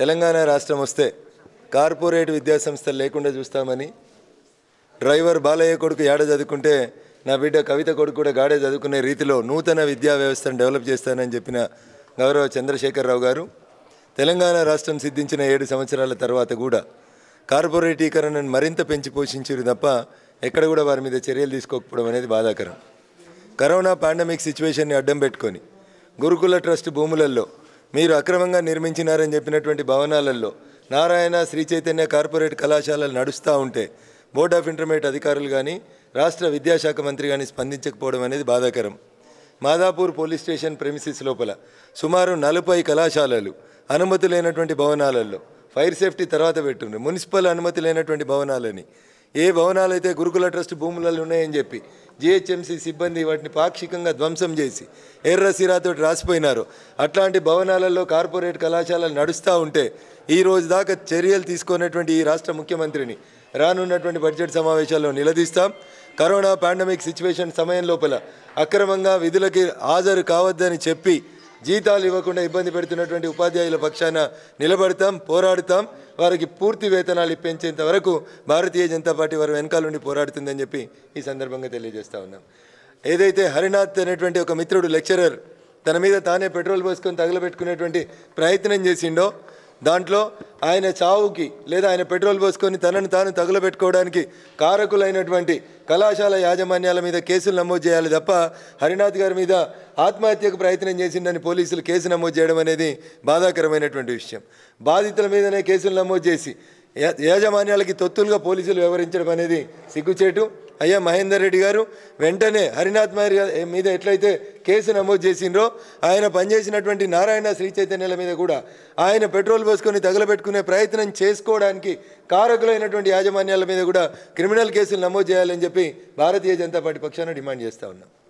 తెలంగాణ రాష్ట్రం వస్తే కార్పొరేట్ విద్యాసంస్థలు లేకుండా చూస్తామని డ్రైవర్ బాలయ్య కొడుకు ఏడ చదువుకుంటే నా బిడ్డ కవిత కొడుకు కూడా గాడే చదువుకునే రీతిలో నూతన విద్యా వ్యవస్థను డెవలప్ చేస్తానని చెప్పిన గౌరవ చంద్రశేఖరరావు గారు తెలంగాణ రాష్ట్రం సిద్ధించిన ఏడు సంవత్సరాల తర్వాత కూడా కార్పొరేటీకరణను మరింత పెంచి పోషించారు తప్ప ఎక్కడ కూడా వారి మీద చర్యలు తీసుకోకపోవడం అనేది బాధాకరం కరోనా పాండమిక్ సిచ్యువేషన్ని అడ్డం పెట్టుకొని గురుకుల ట్రస్ట్ భూములలో మీరు అక్రమంగా నిర్మించినారని చెప్పినటువంటి భవనాలలో నారాయణ శ్రీ చైతన్య కార్పొరేట్ కళాశాలలు నడుస్తూ ఉంటే బోర్డ్ ఆఫ్ ఇంటర్మీడియట్ అధికారులు కానీ రాష్ట్ర విద్యాశాఖ మంత్రి కానీ స్పందించకపోవడం అనేది బాధాకరం మాదాపూర్ పోలీస్ స్టేషన్ ప్రెమిసిస్ లోపల సుమారు నలభై కళాశాలలు అనుమతి లేనటువంటి భవనాలలో ఫైర్ సేఫ్టీ తర్వాత పెట్టుండ్రు మున్సిపల్ అనుమతి లేనటువంటి భవనాలని ఏ భవనాలు అయితే గురుకుల ట్రస్ట్ భూములలో ఉన్నాయని చెప్పి జిహెచ్ఎంసీ సిబ్బంది వాటిని పాక్షికంగా ధ్వంసం చేసి ఎర్ర సిరాతో రాసిపోయినారు అట్లాంటి భవనాలలో కార్పొరేట్ కళాశాలలు నడుస్తూ ఉంటే ఈ రోజు దాకా చర్యలు తీసుకున్నటువంటి ఈ రాష్ట్ర ముఖ్యమంత్రిని రానున్నటువంటి బడ్జెట్ సమావేశాల్లో నిలదీస్తాం కరోనా పాండమిక్ సిచ్యువేషన్ సమయం లోపల అక్రమంగా విధులకి హాజరు కావద్దని చెప్పి జీతాలు ఇవ్వకుండా ఇబ్బంది పెడుతున్నటువంటి ఉపాధ్యాయుల పక్షాన నిలబడతాం పోరాడుతాం వారికి పూర్తి వేతనాలు ఇప్పించేంత వరకు భారతీయ జనతా పార్టీ వారు వెనకాల నుండి పోరాడుతుందని చెప్పి ఈ సందర్భంగా తెలియజేస్తూ ఉన్నాం ఏదైతే హరినాథ్ అనేటువంటి ఒక మిత్రుడు లెక్చరర్ తన మీద తానే పెట్రోల్ పోసుకొని తగలబెట్టుకునేటువంటి ప్రయత్నం చేసిండో దాంట్లో ఆయన చావుకి లేదా ఆయన పెట్రోల్ పోసుకొని తనను తాను తగులబెట్టుకోవడానికి కారకులైనటువంటి కళాశాల యాజమాన్యాల మీద కేసులు నమోదు చేయాలి తప్ప హరినాథ్ గారి మీద ఆత్మహత్యకు ప్రయత్నం చేసిందని పోలీసులు కేసు నమోదు చేయడం అనేది బాధాకరమైనటువంటి విషయం బాధితుల మీదనే కేసులు నమోదు చేసి యాజమాన్యాలకి తొత్తులుగా పోలీసులు వ్యవహరించడం అనేది సిగ్గుచేటు అయ్యా మహేందర్ రెడ్డి గారు వెంటనే హరినాథ్ మహర్ మీద ఎట్లయితే కేసు నమోదు చేసిండ్రో ఆయన పనిచేసినటువంటి నారాయణ శ్రీ చైతన్యల మీద కూడా ఆయన పెట్రోల్ పోసుకొని తగలబెట్టుకునే ప్రయత్నం చేసుకోవడానికి కారకులైనటువంటి యాజమాన్యాల మీద కూడా క్రిమినల్ కేసులు నమోదు చేయాలని చెప్పి భారతీయ జనతా పార్టీ పక్షాన డిమాండ్ చేస్తూ ఉన్నాం